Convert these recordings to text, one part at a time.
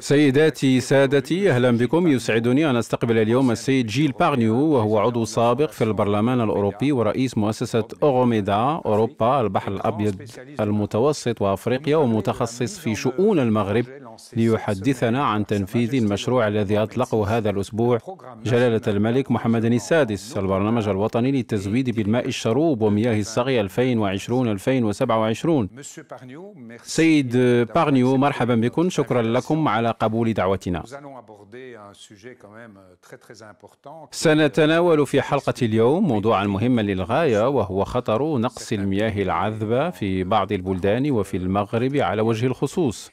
سيداتي سادتي أهلا بكم يسعدني أن أستقبل اليوم السيد جيل بارنيو وهو عضو سابق في البرلمان الأوروبي ورئيس مؤسسة أوروميدا أوروبا البحر الأبيض المتوسط وأفريقيا ومتخصص في شؤون المغرب ليحدثنا عن تنفيذ المشروع الذي أطلقه هذا الأسبوع جلالة الملك محمد السادس البرنامج الوطني للتزويد بالماء الشروب ومياه الصغي 2020-2027 سيد بارنيو مرحبا مرحبا بكم شكرا لكم على قبول دعوتنا euh, euh, سنتناول في حلقة اليوم موضوعا مهما للغاية وهو خطر نقص المياه العذبة في بعض البلدان وفي euh, المغرب على وجه الخصوص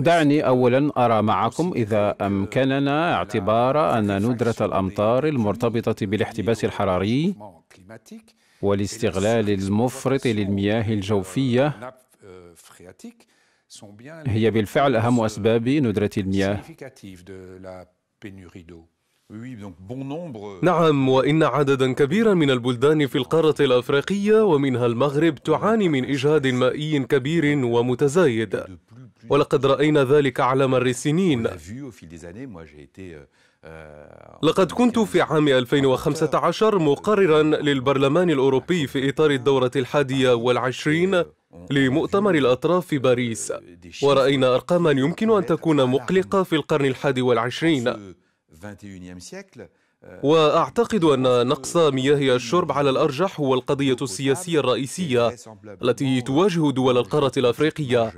دعني اولا ارى معكم اذا امكننا اعتبار ان ندره الامطار المرتبطه بالاحتباس الحراري والاستغلال المفرط للمياه الجوفية هي بالفعل أهم أسباب ندرة المياه نعم وإن عددا كبيرا من البلدان في القارة الأفريقية ومنها المغرب تعاني من إجهاد مائي كبير ومتزايد ولقد رأينا ذلك على مر السنين آه، لقد كنت في عام 2015 مقررا للبرلمان الأوروبي في إطار الدورة الحادية والعشرين لمؤتمر الأطراف في باريس ورأينا أرقاما يمكن أن تكون مقلقة في القرن الحادي والعشرين euh, واعتقد ان نقص مياه الشرب على الارجح هو القضيه السياسيه الرئيسيه التي تواجه دول القاره الافريقيه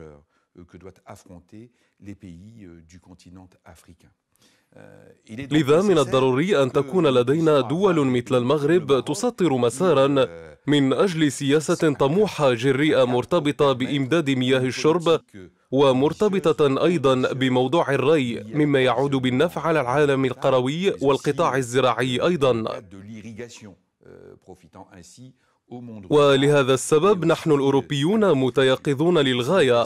لذا من الضروري أن تكون لدينا دول مثل المغرب تسطر مسارا من أجل سياسة طموحة جريئة مرتبطة بإمداد مياه الشرب ومرتبطة أيضا بموضوع الري مما يعود بالنفع على العالم القروي والقطاع الزراعي أيضا ولهذا السبب نحن الأوروبيون متيقظون للغاية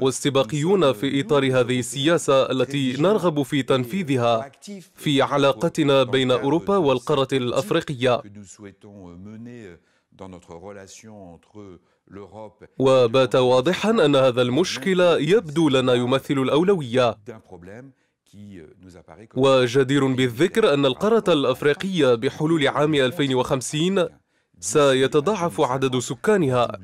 واستباقيون في إطار هذه السياسة التي نرغب في تنفيذها في علاقتنا بين أوروبا والقارة الأفريقية euh, euh, وبات واضحا أن هذا المشكل يبدو لنا يمثل الأولوية euh, وجدير بالذكر أن القارة الأفريقية بحلول عام 2050 سيتضاعف عدد سكانها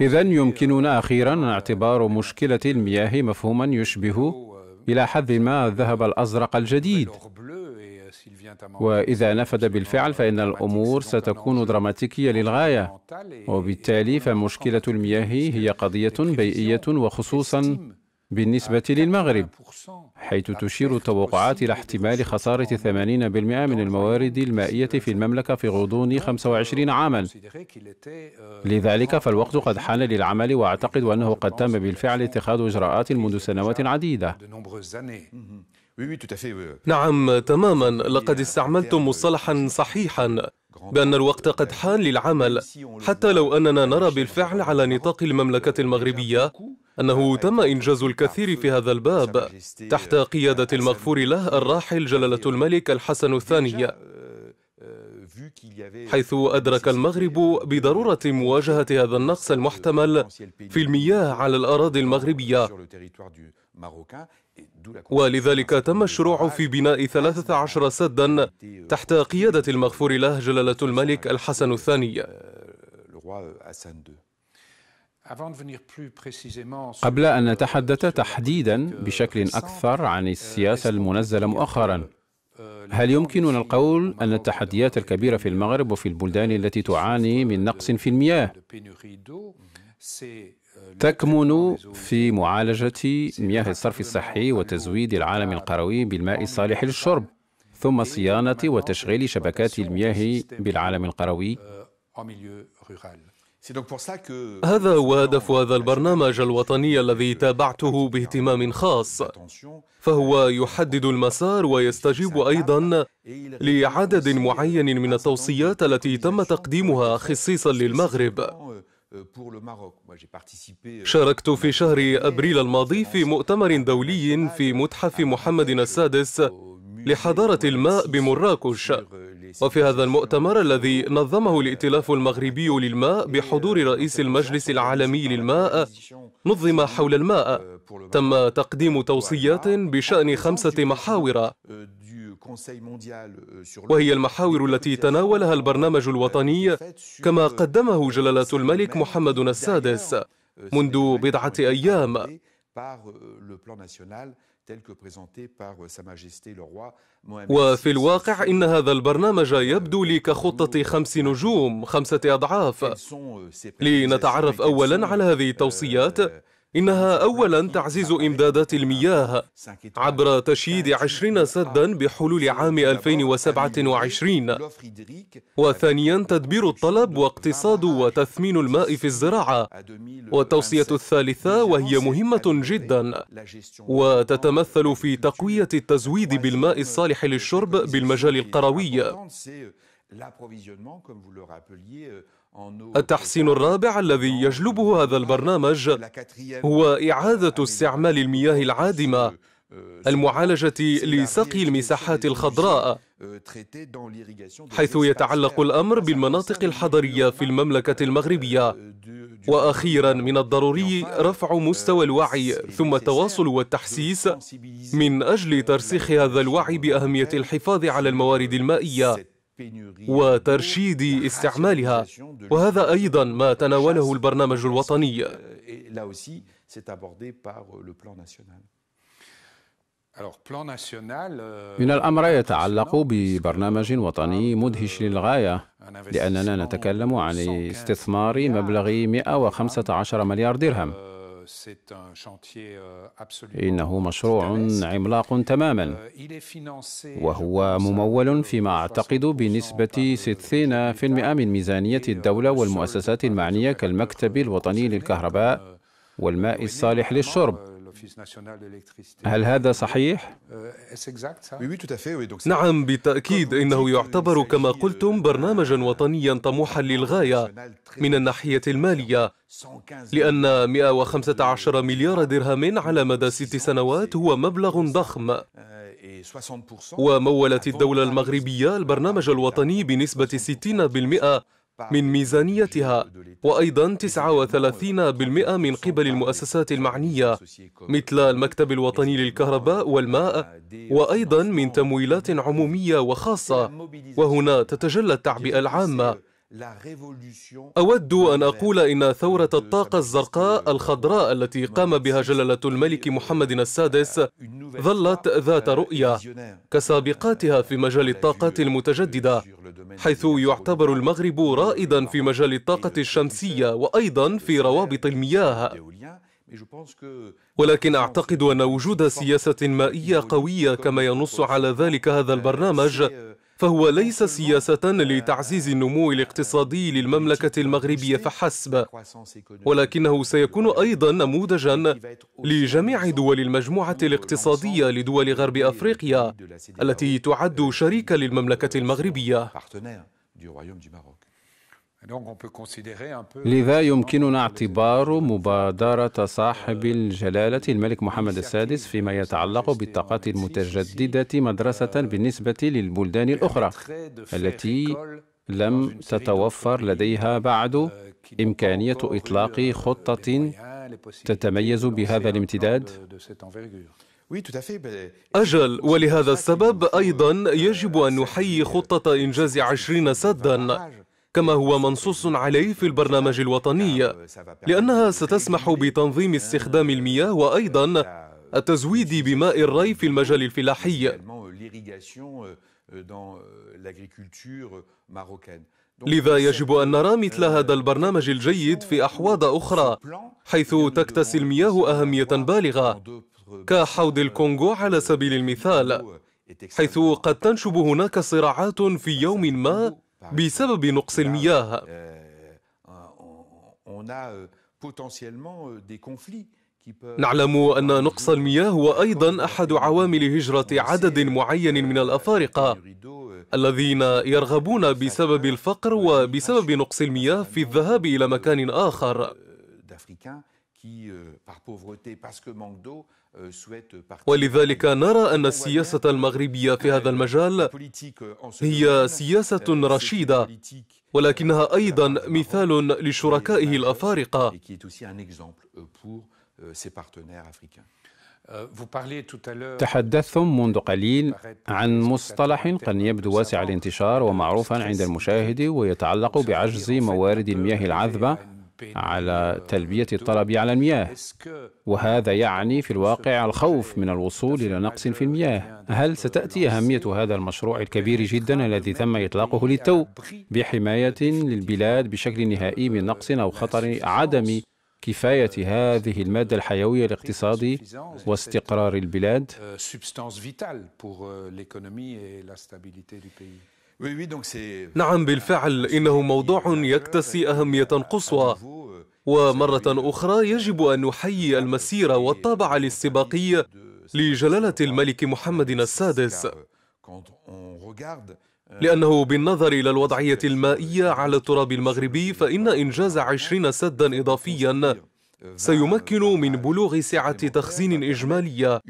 إذا يمكننا أخيرا اعتبار مشكلة المياه مفهوما يشبه إلى حد ما الذهب الأزرق الجديد euh, وإذا نفد بالفعل فإن الأمور ستكون دراماتيكية للغاية وبالتالي فمشكلة المياه هي قضية بيئية وخصوصا بالنسبة للمغرب حيث تشير التوقعات إلى احتمال خسارة 80% من الموارد المائية في المملكة في غضون 25 عاما euh, لذلك فالوقت قد حان للعمل وأعتقد أنه قد تم بالفعل اتخاذ إجراءات منذ سنوات عديدة mhm. نعم تماما لقد استعملتم مصطلحا صحيحا بأن الوقت قد حان للعمل حتى لو أننا نرى بالفعل على نطاق المملكة المغربية أنه تم إنجاز الكثير في هذا الباب تحت قيادة المغفور له الراحل جلالة الملك الحسن الثاني حيث أدرك المغرب بضرورة مواجهة هذا النقص المحتمل في المياه على الأراضي المغربية ولذلك تم الشروع في بناء 13 سدا تحت قيادة المغفور له جلالة الملك الحسن الثاني قبل أن نتحدث تحديدا euh, بشكل أكثر عن euh, السياسة المنزلة مؤخرا euh, هل يمكننا القول أن التحديات الكبيرة في المغرب وفي البلدان التي تعاني من نقص في المياه تكمن في معالجة مياه الصرف الصحي وتزويد العالم القروي بالماء الصالح للشرب ثم صيانة وتشغيل شبكات المياه بالعالم القروي هذا هو هدف هذا البرنامج الوطني الذي تابعته باهتمام خاص فهو يحدد المسار ويستجيب ايضا لعدد معين من التوصيات التي تم تقديمها خصيصا للمغرب euh, euh, euh, شاركت في شهر ابريل الماضي في مؤتمر دولي في متحف محمد السادس لحضارة الماء بمراكش وفي هذا المؤتمر الذي نظمه الائتلاف المغربي للماء بحضور رئيس المجلس العالمي للماء نظم حول الماء تم تقديم توصيات بشأن خمسة محاور وهي المحاور التي تناولها البرنامج الوطني كما قدمه جلالة الملك محمد السادس منذ بضعة أيام euh, Euh, وفي الواقع إن هذا البرنامج يبدو لي كخطة خمس نجوم خمسة أضعاف euh, لنتعرف أولا على هذه التوصيات euh, إنها أولا تعزيز إمدادات المياه عبر تشييد عشرين سدا بحلول عام 2027 وثانيا تدبير الطلب واقتصاد وتثمين الماء في الزراعة والتوصية الثالثة وهي مهمة جدا وتتمثل في تقوية التزويد بالماء الصالح للشرب بالمجال القروي التحسين الرابع الذي يجلبه هذا البرنامج هو إعادة استعمال المياه العادمة المعالجة لسقي المساحات الخضراء حيث يتعلق الأمر بالمناطق الحضرية في المملكة المغربية وأخيرا من الضروري رفع مستوى الوعي ثم التواصل والتحسيس من أجل ترسيخ هذا الوعي بأهمية الحفاظ على الموارد المائية وترشيد استعمالها وهذا أيضا ما تناوله البرنامج الوطني euh, euh, euh, من الأمر يتعلق ببرنامج وطني مدهش للغاية لأننا نتكلم عن استثمار مبلغ 115 مليار درهم Euh, إنه مشروع عملاق تماما euh, وهو ممول فيما أعتقد بنسبة 60% من ميزانية euh, الدولة والمؤسسات المعنية كالمكتب الوطني للكهرباء والماء الصالح للشرب هل هذا صحيح؟ euh, نعم بالتأكيد إنه يعتبر كما قلتم برنامجا وطنيا طموحا للغاية من الناحية المالية لأن 115 مليار درهم على مدى ست سنوات هو مبلغ ضخم ومولت الدولة المغربية البرنامج الوطني بنسبة 60% من ميزانيتها وأيضا 39% من قبل المؤسسات المعنية مثل المكتب الوطني للكهرباء والماء آه، وأيضا من تمويلات عمومية وخاصة وهنا تتجلى التعبئة العامة أود أن أقول إن ثورة الطاقة الزرقاء الخضراء التي قام بها جلالة الملك محمد السادس ظلت ذات رؤية كسابقاتها في مجال الطاقات المتجددة حيث يعتبر المغرب رائدا في مجال الطاقة الشمسية وأيضا في روابط المياه ولكن أعتقد أن وجود سياسة مائية قوية كما ينص على ذلك هذا euh, البرنامج فهو ليس سياسة لتعزيز النمو الاقتصادي للمملكة المغربية فحسب ولكنه سيكون أيضا نموذجا لجميع دول المجموعة الاقتصادية لدول غرب أفريقيا التي تعد شريكة للمملكة المغربية لذا euh, يمكننا اعتبار مبادرة euh, صاحب الجلالة الملك محمد السادس فيما euh, يتعلق بالطاقات المتجددة مدرسة بالنسبة للبلدان الأخرى التي لم تتوفر لديها بعد إمكانية إطلاق خطة تتميز بهذا الامتداد أجل ولهذا السبب أيضا يجب أن نحيي خطة إنجاز عشرين سدا كما هو منصوص عليه في البرنامج الوطني لأنها ستسمح بتنظيم استخدام المياه وأيضا التزويد بماء الري في المجال الفلاحي لذا يجب أن نرى مثل هذا البرنامج الجيد في أحواض أخرى حيث تكتسي المياه أهمية بالغة كحوض الكونغو على سبيل المثال حيث قد تنشب هناك صراعات في يوم ما بسبب نقص المياه نعلم أن نقص المياه هو أيضا أحد عوامل هجرة عدد معين من الأفارقة الذين يرغبون بسبب الفقر وبسبب نقص المياه في الذهاب إلى مكان آخر Euh, euh, ولذلك نرى أن السياسة المغربية في هذا المجال euh, هي سياسة رشيدة ولكنها أيضا مثال لشركائه الأفارقة تحدثتم منذ قليل عن مصطلح قد يبدو واسع الانتشار ومعروفا عند المشاهد ويتعلق بعجز موارد المياه العذبة على تلبية الطلب على المياه وهذا يعني في الواقع الخوف من الوصول إلى نقص في المياه هل ستأتي أهمية هذا المشروع الكبير جدا الذي تم إطلاقه للتو بحماية للبلاد بشكل نهائي من نقص أو خطر عدم كفاية هذه المادة الحيوية الاقتصادي واستقرار البلاد euh, نعم بالفعل إنه موضوع يكتسي أهمية قصوى euh, ومرة أخرى يجب أن نحيي المسيرة والطابع الاستباقي لجلالة الملك محمد السادس euh, euh, لأنه بالنظر إلى الوضعية المائية على التراب المغربي فإن إنجاز عشرين سدا إضافيا سيمكن من بلوغ سعة تخزين إجمالية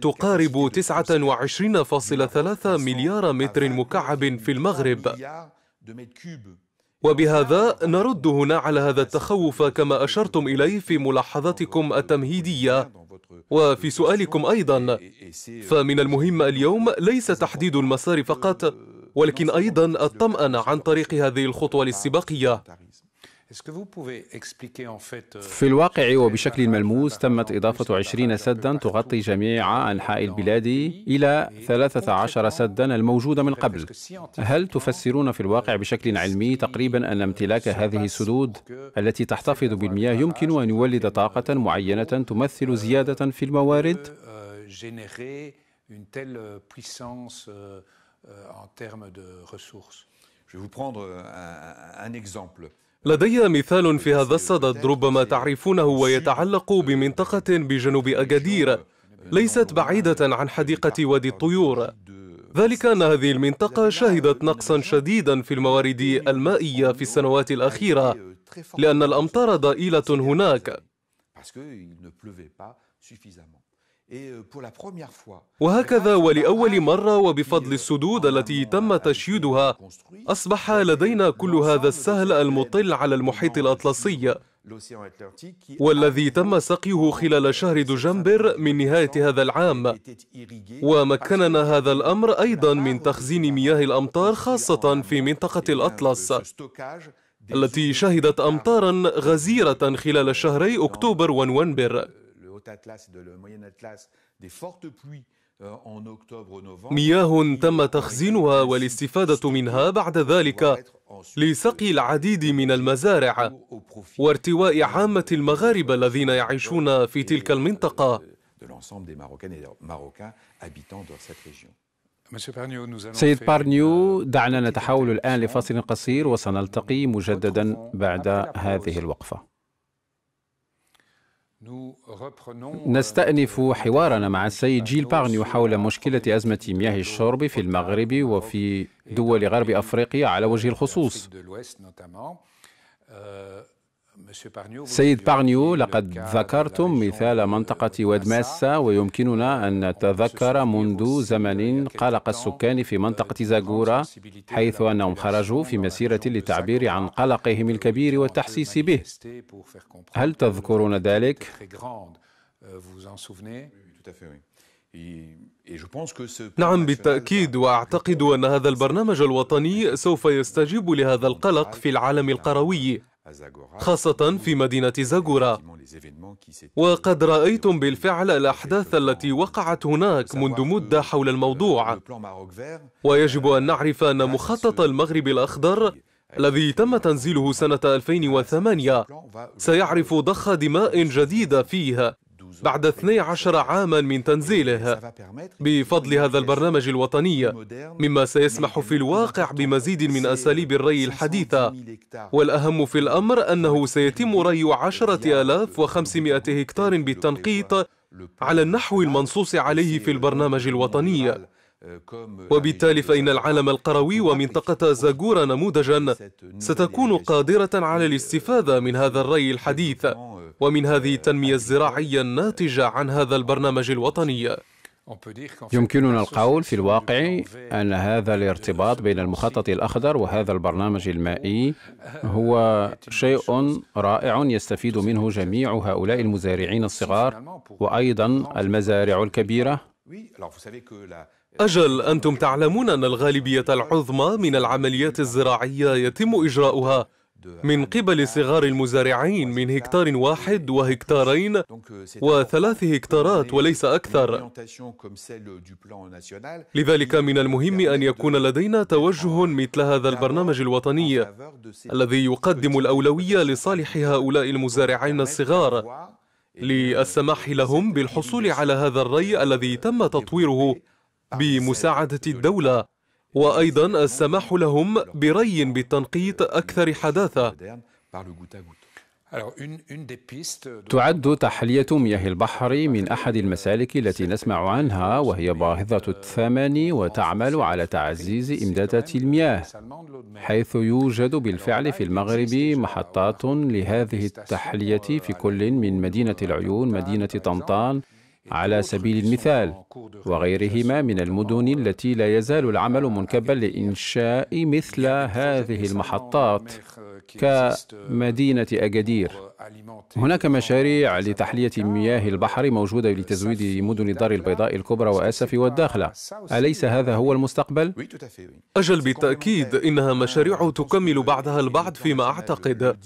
تقارب 29.3 مليار متر مكعب في المغرب وبهذا نرد هنا على هذا التخوف كما أشرتم إليه في ملاحظتكم التمهيدية وفي سؤالكم أيضا فمن المهم اليوم ليس تحديد المسار فقط ولكن أيضا الطمأن عن طريق هذه الخطوة الاستباقية Euh, في الواقع وبشكل ملموس تمت إضافة 20 سدا تغطي جميع أنحاء البلاد إلى 13 سدا الموجودة من قبل هل تفسرون في الواقع بشكل علمي تقريبا أن euh, امتلاك هذه السدود التي تحتفظ بالمياه يمكن أن يولد طاقة معينة تمثل euh, زيادة في الموارد؟ Je vais vous prendre un, un exemple. لدي مثال في هذا الصدد ربما تعرفونه ويتعلق بمنطقة بجنوب أجادير ليست بعيدة عن حديقة وادي الطيور ذلك أن هذه المنطقة شهدت نقصا شديدا في الموارد المائية في السنوات الأخيرة لأن الأمطار ضئيلة هناك Euh, وهكذا ولأول مرة وبفضل euh, السدود التي تم euh, تشييدها أصبح لدينا كل هذا السهل المطل على المحيط الأطلسي والذي تم سقيه خلال شهر دجنبر من نهاية هذا العام ومكننا هذا الأمر أيضا من تخزين مياه الأمطار خاصة في منطقة الأطلس التي شهدت أمطارا غزيرة خلال شهري أكتوبر ونوفمبر Haute-Atlas et de le Moyen-Atlas des fortes pluies euh, مياه تم تخزينها والاستفادة منها بعد ذلك لسقي العديد من المزارع وارتواء عامة المغاربة الذين يعيشون في تلك المنطقة سيد بارنيو euh, دعنا نتحول الآن لفاصل قصير وسنلتقي مجددا بعد هذه الوقفة Euh, نستأنف حوارنا مع السيد جيل بارنيو حول مشكلة أزمة مياه الشرب في المغرب وفي دول غرب أفريقيا على وجه الخصوص سيد بارنيو لقد ذكرتم مثال منطقة واد ماسا ويمكننا أن نتذكر منذ زمن قلق السكان في منطقة زاغورا حيث أنهم خرجوا في مسيرة للتعبير عن قلقهم الكبير والتحسيس به هل تذكرون ذلك؟ euh, نعم بالتأكيد وأعتقد أن هذا البرنامج الوطني سوف يستجيب لهذا القلق في العالم القروي خاصة في مدينة زاغورا وقد رأيتم بالفعل الأحداث التي وقعت هناك منذ euh, مدة حول الموضوع ويجب أن euh, نعرف أن مخطط المغرب الأخضر الذي تم تنزيله سنة 2008 سيعرف ضخ دماء جديدة فيه بعد 12 عاما من تنزيله بفضل هذا البرنامج الوطني مما سيسمح في الواقع بمزيد من أساليب الري الحديثة والأهم في الأمر أنه سيتم ري 10500 هكتار بالتنقيط على النحو المنصوص عليه في البرنامج الوطني وبالتالي فإن العالم القروي ومنطقة زاغورا نموذجا ستكون قادرة على الاستفادة أه، من هذا الري أه، الحديث أه، ومن هذه التنمية الزراعية الناتجة عن هذا البرنامج الوطني يمكننا القول في الواقع أن هذا الارتباط بين المخطط الأخضر وهذا البرنامج المائي هو شيء رائع يستفيد منه جميع هؤلاء المزارعين الصغار وأيضا المزارع الكبيرة أجل أنتم تعلمون أن الغالبية العظمى من العمليات الزراعية يتم إجراؤها من قبل صغار المزارعين من هكتار واحد وهكتارين وثلاث هكتارات وليس أكثر لذلك من المهم أن يكون لدينا توجه مثل هذا البرنامج الوطني الذي يقدم الأولوية لصالح هؤلاء المزارعين الصغار للسماح لهم بالحصول على هذا الري الذي تم تطويره بمساعدة الدولة وأيضا السماح لهم بري بالتنقيط أكثر حداثة تعد تحلية مياه البحر من أحد المسالك التي نسمع عنها وهي باهظة الثمن وتعمل على تعزيز إمدادات المياه حيث يوجد بالفعل في المغرب محطات لهذه التحلية في كل من مدينة العيون مدينة طنطان على سبيل المثال وغيرهما من المدن التي لا يزال العمل منكبا لإنشاء مثل هذه المحطات كمدينة أجدير هناك مشاريع لتحلية مياه البحر موجودة لتزويد مدن الدار البيضاء الكبرى وأسف والداخلة أليس هذا هو المستقبل؟ أجل بالتأكيد إنها مشاريع تكمل بعضها البعض فيما أعتقد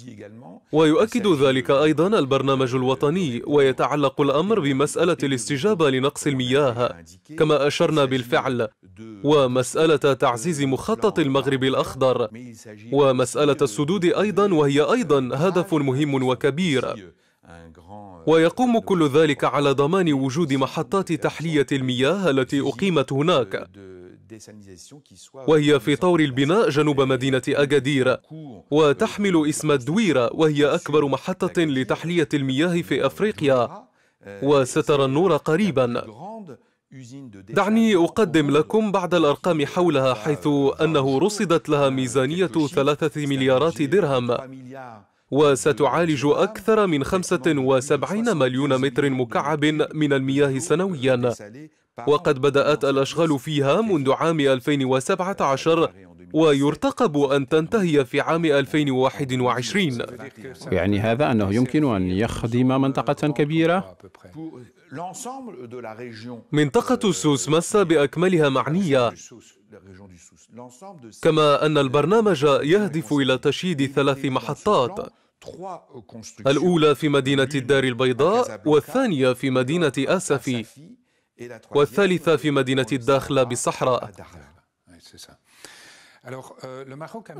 ويؤكد ذلك أيضا البرنامج الوطني ويتعلق الأمر بمسألة الاستجابة لنقص المياه كما أشرنا بالفعل ومسألة تعزيز مخطط المغرب الأخضر ومسألة السدود أيضا وهي أيضا هدف مهم وكبير ويقوم كل ذلك على ضمان وجود محطات تحلية المياه التي أقيمت هناك وهي في طور البناء جنوب مدينة أجادير euh, وتحمل اسم الدويرة وهي أكبر محطة لتحلية المياه في أفريقيا euh, وسترى النور قريبا دعني أقدم لكم بعض الأرقام حولها حيث أنه رصدت لها ميزانية ثلاثة مليارات درهم وستعالج أكثر من 75 مليون متر مكعب من المياه سنويا وقد بدأت الأشغال فيها منذ عام 2017 ويرتقب أن تنتهي في عام 2021 يعني هذا أنه يمكن أن يخدم منطقة كبيرة منطقة سوس مسا بأكملها معنية كما أن البرنامج يهدف إلى تشييد ثلاث محطات الأولى في مدينة الدار البيضاء والثانية في مدينة آسفي والثالثة في مدينة الداخلة بالصحراء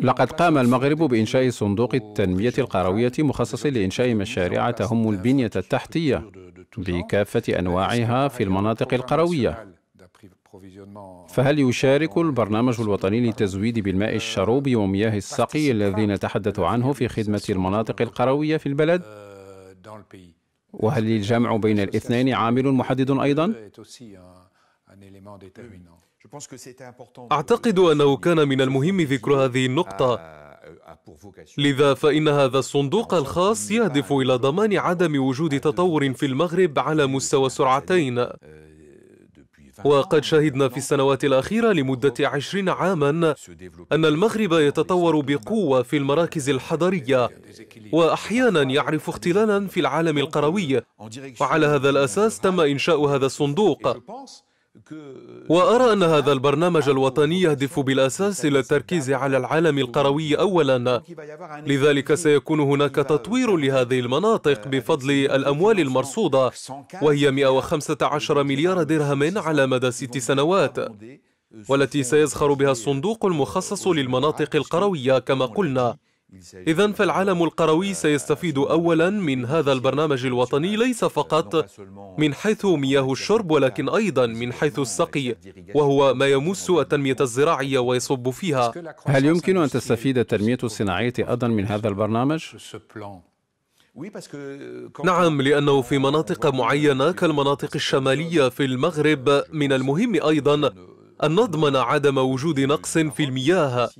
لقد قام المغرب بإنشاء صندوق التنمية القروية مخصص لإنشاء مشاريع تهم البنية التحتية بكافة أنواعها في المناطق القروية فهل يشارك البرنامج الوطني للتزويد بالماء الشروب ومياه السقي الذي نتحدث عنه في خدمة المناطق القروية في البلد؟ وهل الجمع بين الاثنين عامل محدد أيضا؟ أعتقد أنه كان من المهم ذكر هذه النقطة لذا فإن هذا الصندوق الخاص يهدف إلى ضمان عدم وجود تطور في المغرب على مستوى سرعتين euh, وقد شهدنا في السنوات الأخيرة لمدة عشرين عاما أن المغرب يتطور بقوة في المراكز الحضرية وأحيانا يعرف اختلالا في العالم القروي وعلى هذا الأساس تم إنشاء هذا الصندوق وأرى أن هذا البرنامج الوطني يهدف بالأساس إلى التركيز على العالم القروي أولا لذلك سيكون هناك تطوير لهذه المناطق بفضل الأموال المرصودة وهي 115 مليار درهم على مدى ست سنوات والتي سيزخر بها الصندوق المخصص للمناطق القروية كما قلنا إذا فالعالم القروي سيستفيد أولا من هذا البرنامج الوطني ليس فقط من حيث مياه الشرب ولكن أيضا من حيث السقي وهو ما يمس التنمية الزراعية ويصب فيها هل يمكن أن تستفيد التنمية الصناعية أيضا من هذا البرنامج؟ نعم لأنه في مناطق معينة كالمناطق الشمالية في المغرب من المهم أيضا أن نضمن عدم وجود نقص في المياه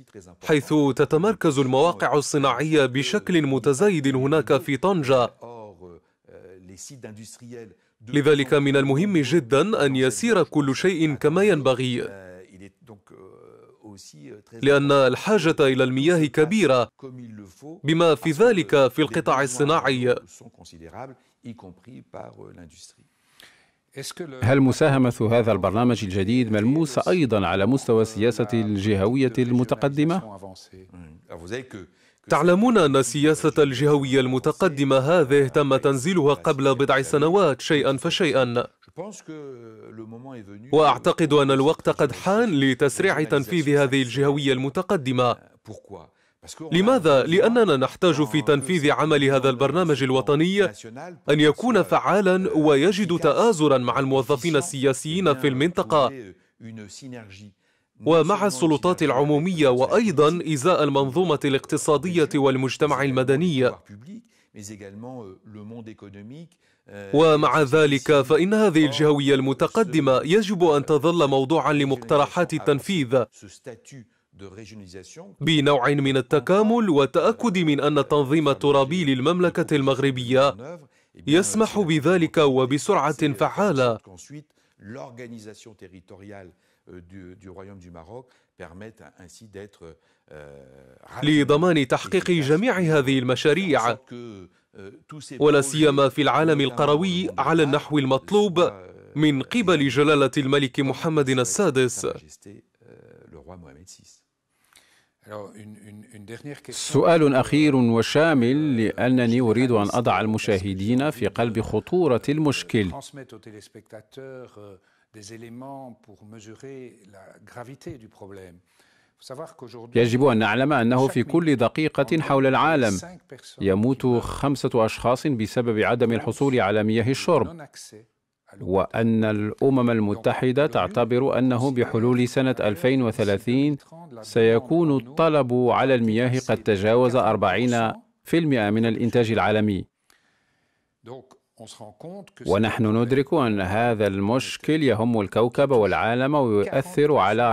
حيث تتمركز المواقع الصناعية بشكل متزايد هناك في طنجة لذلك من المهم جدا أن يسير كل شيء كما ينبغي لأن الحاجة إلى المياه كبيرة بما في ذلك في القطاع الصناعي هل مساهمة هذا البرنامج الجديد ملموسة أيضا على مستوى السياسة الجهوية المتقدمة؟ تعلمون أن السياسة الجهوية المتقدمة هذه تم تنزيلها قبل بضع سنوات شيئا فشيئا وأعتقد أن الوقت قد حان لتسريع تنفيذ هذه الجهوية المتقدمة لماذا؟ لأننا نحتاج في تنفيذ عمل هذا البرنامج الوطني أن يكون فعالا ويجد تآزرا مع الموظفين السياسيين في المنطقة ومع السلطات العمومية وأيضا إزاء المنظومة الاقتصادية والمجتمع المدني ومع ذلك فإن هذه الجهوية المتقدمة يجب أن تظل موضوعا لمقترحات التنفيذ بنوع من التكامل والتأكد من أن التنظيم الترابي للمملكة المغربية يسمح بذلك وبسرعة فعالة euh, euh, لضمان تحقيق جميع هذه المشاريع euh, ولا سيما في العالم القروي على النحو المطلوب من قبل جلالة الملك محمد السادس سؤال أخير وشامل لأنني أريد أن أضع المشاهدين في قلب خطورة المشكل. Euh, يجب أن نعلم أنه في كل دقيقة حول العالم يموت خمسة أشخاص بسبب عدم الحصول على مياه الشرب. وأن الأمم المتحدة تعتبر أنه بحلول سنة 2030 سيكون الطلب على المياه قد تجاوز 40% من الإنتاج العالمي ونحن ندرك أن هذا المشكل يهم الكوكب والعالم ويؤثر على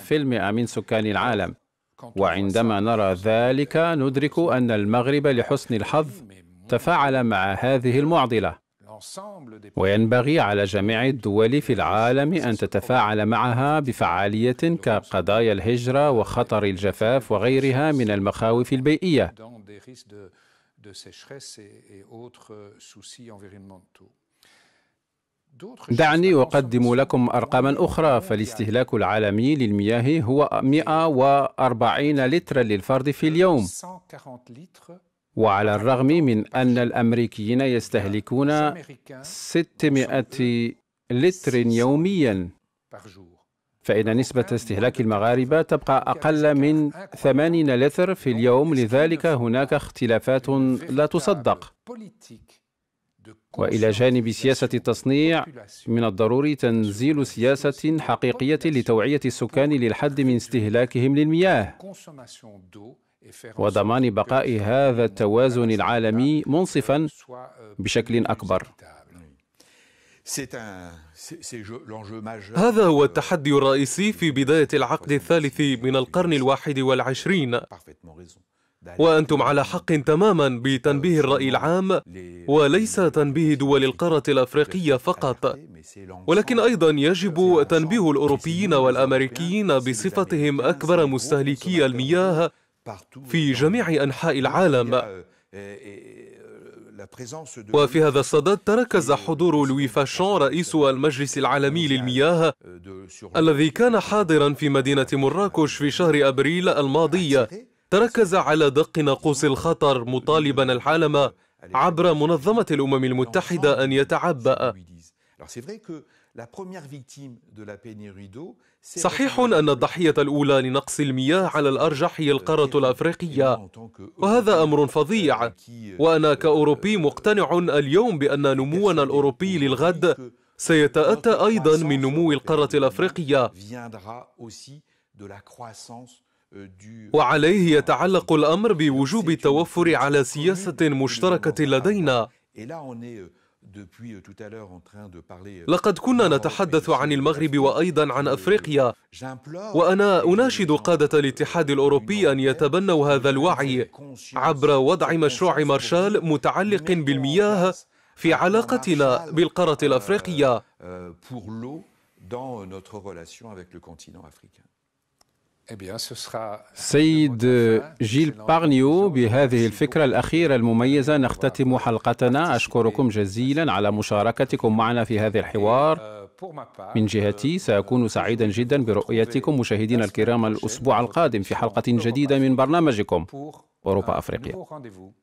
40% من سكان العالم وعندما نرى ذلك ندرك أن المغرب لحسن الحظ تفاعل مع هذه المعضلة وينبغي على جميع الدول في العالم أن تتفاعل معها بفعالية كقضايا الهجرة وخطر الجفاف وغيرها من المخاوف البيئية. دعني أقدم لكم أرقاما أخرى فالاستهلاك العالمي للمياه هو 140 لترا للفرد في اليوم وعلى الرغم من أن الأمريكيين يستهلكون 600 لتر يوميا فإن نسبة استهلاك المغاربة تبقى أقل من 80 لتر في اليوم لذلك هناك اختلافات لا تصدق والى جانب سياسه التصنيع من الضروري تنزيل سياسه حقيقيه لتوعيه السكان للحد من استهلاكهم للمياه وضمان بقاء هذا التوازن العالمي منصفا بشكل اكبر هذا هو التحدي الرئيسي في بدايه العقد الثالث من القرن الواحد والعشرين وانتم على حق تماما بتنبيه الراي العام وليس تنبيه دول القاره الافريقيه فقط ولكن ايضا يجب تنبيه الاوروبيين والامريكيين بصفتهم اكبر مستهلكي المياه في جميع أنحاء العالم euh, euh, وفي هذا الصدد تركز euh, حضور لوي فاشون رئيس المجلس العالمي للمياه الذي كان حاضرا في مدينة مراكش في شهر أبريل الماضي تركز على دق ناقوس الخطر مطالبا العالم عبر منظمة الأمم المتحدة أن يتعبأ صحيح أن الضحية الأولى لنقص المياه على الأرجح هي القارة الأفريقية وهذا أمر فظيع euh, euh, وأنا euh, كأوروبي مقتنع اليوم بأن نمونا الأوروبي للغد سيتأتى أيضا من نمو القارة الأفريقية وعليه يتعلق الأمر بوجوب التوفر على سياسة مشتركة لدينا Euh, euh, لقد كنا نتحدث عن المغرب وايضا عن افريقيا وانا اناشد قاده الاتحاد الاوروبي ان يتبنوا هذا الوعي عبر وضع مشروع مارشال متعلق بالمياه في علاقتنا euh, بالقاره الافريقيه Eh سيد جيل بارنيو بهذه الفكرة الأخيرة المميزة نختتم حلقتنا أشكركم جزيلا على مشاركتكم معنا في هذا الحوار euh, من euh, جهتي سأكون سعيدا جدا برؤيتكم مشاهدينا الكرام الأسبوع القادم في حلقة جديدة من برنامجكم أوروبا euh, أفريقيا